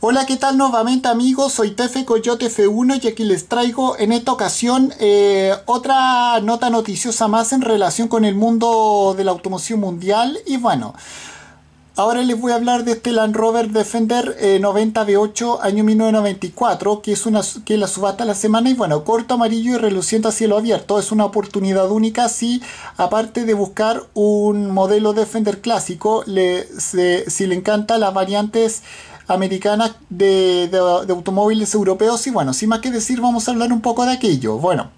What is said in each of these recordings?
Hola, ¿qué tal nuevamente amigos? Soy Tefe Coyote F1 y aquí les traigo en esta ocasión eh, otra nota noticiosa más en relación con el mundo de la automoción mundial. Y bueno, ahora les voy a hablar de este Land Rover Defender 90 eh, V8 año 1994, que es una que la subasta la semana. Y bueno, corto, amarillo y reluciente a cielo abierto. Es una oportunidad única si, aparte de buscar un modelo Defender clásico, le, si le encanta las variantes americanas de, automóviles europeos y bueno, sin más que decir vamos a hablar un poco de aquello. Bueno,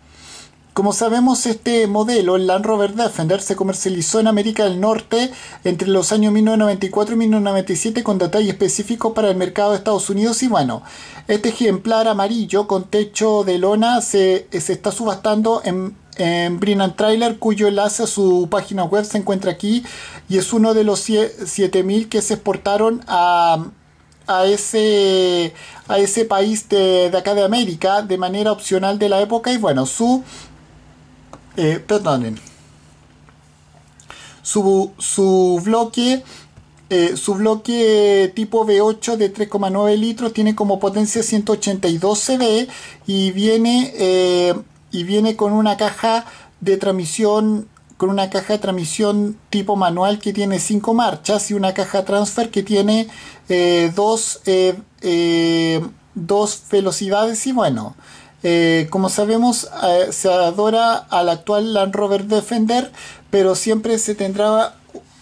como sabemos, este modelo, el Land Rover Defender, se comercializó en América del Norte entre los años 1994 y 1997 con detalle específico para el mercado de Estados Unidos y bueno, este ejemplar amarillo con techo de lona se, está subastando en, en Brinan Trailer, cuyo enlace a su página web se encuentra aquí y es uno de los 7.000 que se exportaron a, a ese, a ese país de, acá de América de manera opcional de la época y bueno, su... Eh, perdonen. Su, bloque eh, su bloque tipo V8 de 3,9 litros tiene como potencia 182 CV y viene, eh, y viene con una caja de transmisión con una caja de transmisión tipo manual que tiene 5 marchas y una caja transfer que tiene eh, dos, eh, eh, dos, velocidades y bueno. como sabemos, se adora al actual Land Rover Defender, pero siempre se tendrá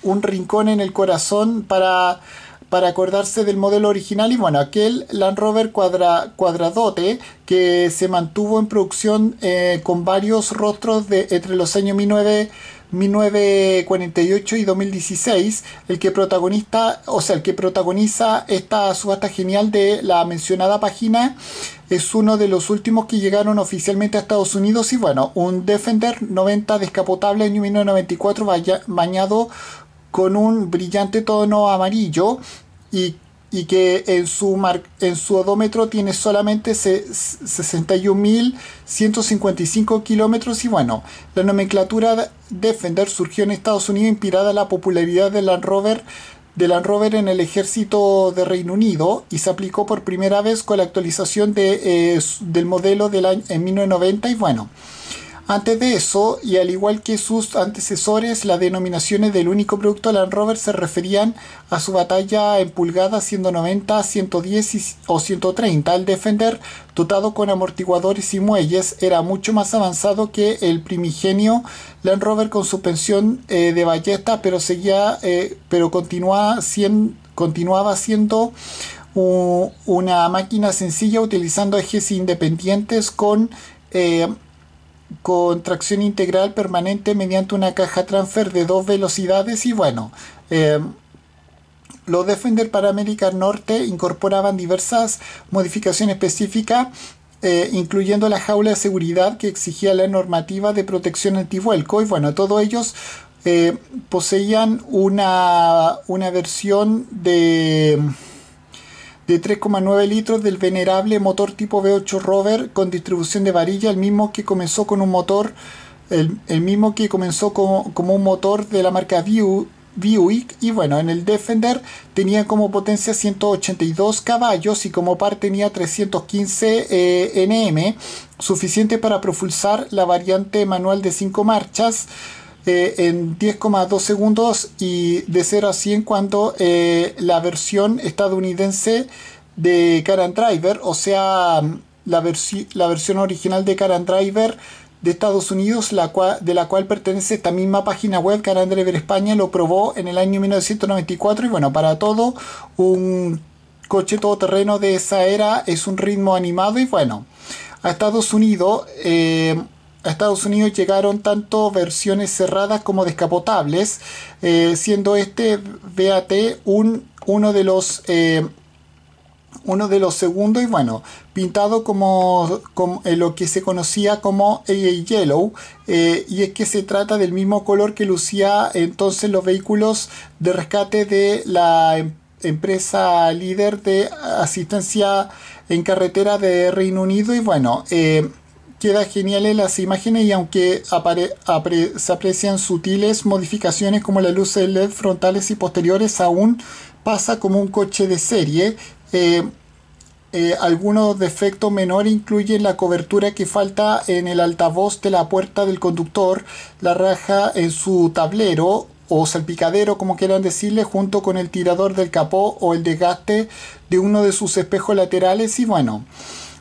un rincón en el corazón para para acordarse del modelo original y bueno, aquel Land Rover cuadradote que se mantuvo en producción eh, con varios rostros de, entre los años 1948 y 2016, el que protagonista, o sea, el que protagoniza esta subasta genial de la mencionada página es uno de los últimos que llegaron oficialmente a Estados Unidos y bueno, un Defender 90 descapotable año 1994 bañado con un brillante tono amarillo y, que en su, en su odómetro tiene solamente 61.155 kilómetros y bueno, la nomenclatura Defender surgió en Estados Unidos inspirada en la popularidad del Land Rover del Land Rover en el ejército de Reino Unido y se aplicó por primera vez con la actualización eh, del modelo del en 1990 y bueno, antes de eso, y al igual que sus antecesores, las denominaciones del único producto Land Rover se referían a su batalla en pulgadas, siendo 110 o 130. El Defender, dotado con amortiguadores y muelles, era mucho más avanzado que el primigenio Land Rover con suspensión eh, de ballesta, pero seguía, eh, pero continuaba, continuaba siendo una máquina sencilla utilizando ejes independientes con eh, con tracción integral permanente mediante una caja transfer de dos velocidades y bueno, em, los Defender para América Norte incorporaban diversas modificaciones específicas eh, incluyendo la jaula de seguridad que exigía la normativa de protección antivuelco y bueno, todos ellos eh, poseían una, una versión de de 3,9 litros del venerable motor tipo V8 Rover con distribución de varilla, el mismo que comenzó con un motor, el, mismo que comenzó como, un motor de la marca View, Buick y bueno, en el Defender tenía como potencia 182 caballos y como par tenía 315 eh, Nm, suficiente para propulsar la variante manual de 5 marchas. Eh, en 10,2 segundos y de 0 a 100 cuando eh, la versión estadounidense de Caran Driver, o sea, la, la versión original de Caran Driver de Estados Unidos, de la cual pertenece esta misma página web, Caran Driver España, lo probó en el año 1994 y bueno, para todo un coche todoterreno de esa era es un ritmo animado y bueno, a Estados Unidos... Eh, a Estados Unidos llegaron tanto versiones cerradas como descapotables, eh, siendo este BAT un, uno de los... Eh, uno de los segundos y bueno, pintado como, como eh, lo que se conocía como AA Yellow y es que se trata del mismo color que lucía entonces los vehículos de rescate de la em-, empresa líder de asistencia en carretera de Reino Unido y bueno, queda genial en las imágenes y aunque se aprecian sutiles modificaciones como las luces LED frontales y posteriores, aún pasa como un coche de serie. Eh, eh, algunos defectos menores incluyen la cobertura que falta en el altavoz de la puerta del conductor, la raja en su tablero o salpicadero, como quieran decirle, junto con el tirador del capó o el desgaste de uno de sus espejos laterales y bueno.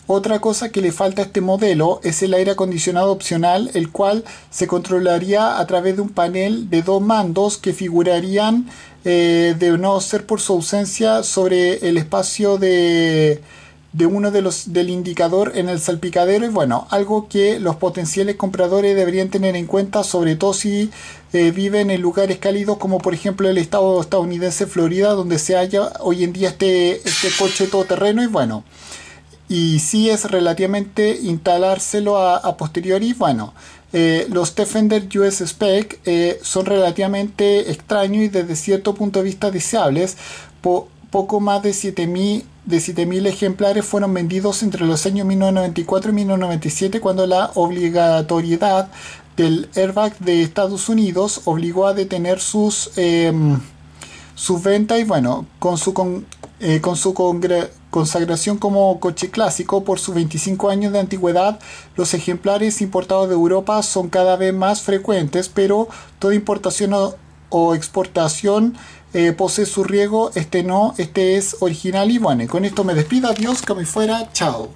Otra cosa que le falta a este modelo es el aire acondicionado opcional, el cual se controlaría a través de un panel de dos mandos que figurarían eh, de no ser por su ausencia sobre el espacio de, uno de los del indicador en el salpicadero y bueno, algo que los potenciales compradores deberían tener en cuenta, sobre todo si eh, viven en lugares cálidos como por ejemplo el estado estadounidense Florida, donde se halla hoy en día este, este coche todoterreno y bueno. Y sí es relativamente instalárselo a, a posteriori, bueno, eh, los Defender US Spec eh, son relativamente extraños y desde cierto punto de vista deseables. poco más de 7.000 de 7.000 ejemplares fueron vendidos entre los años 1994 y 1997 cuando la obligatoriedad del airbag de Estados Unidos obligó a detener sus, eh, ventas y bueno, con su eh, con su consagración como coche clásico por sus 25 años de antigüedad, los ejemplares importados de Europa son cada vez más frecuentes, pero toda importación o, exportación eh, posee su riego, este no, este es original y bueno, con esto me despido, adiós, que me fuera, chao.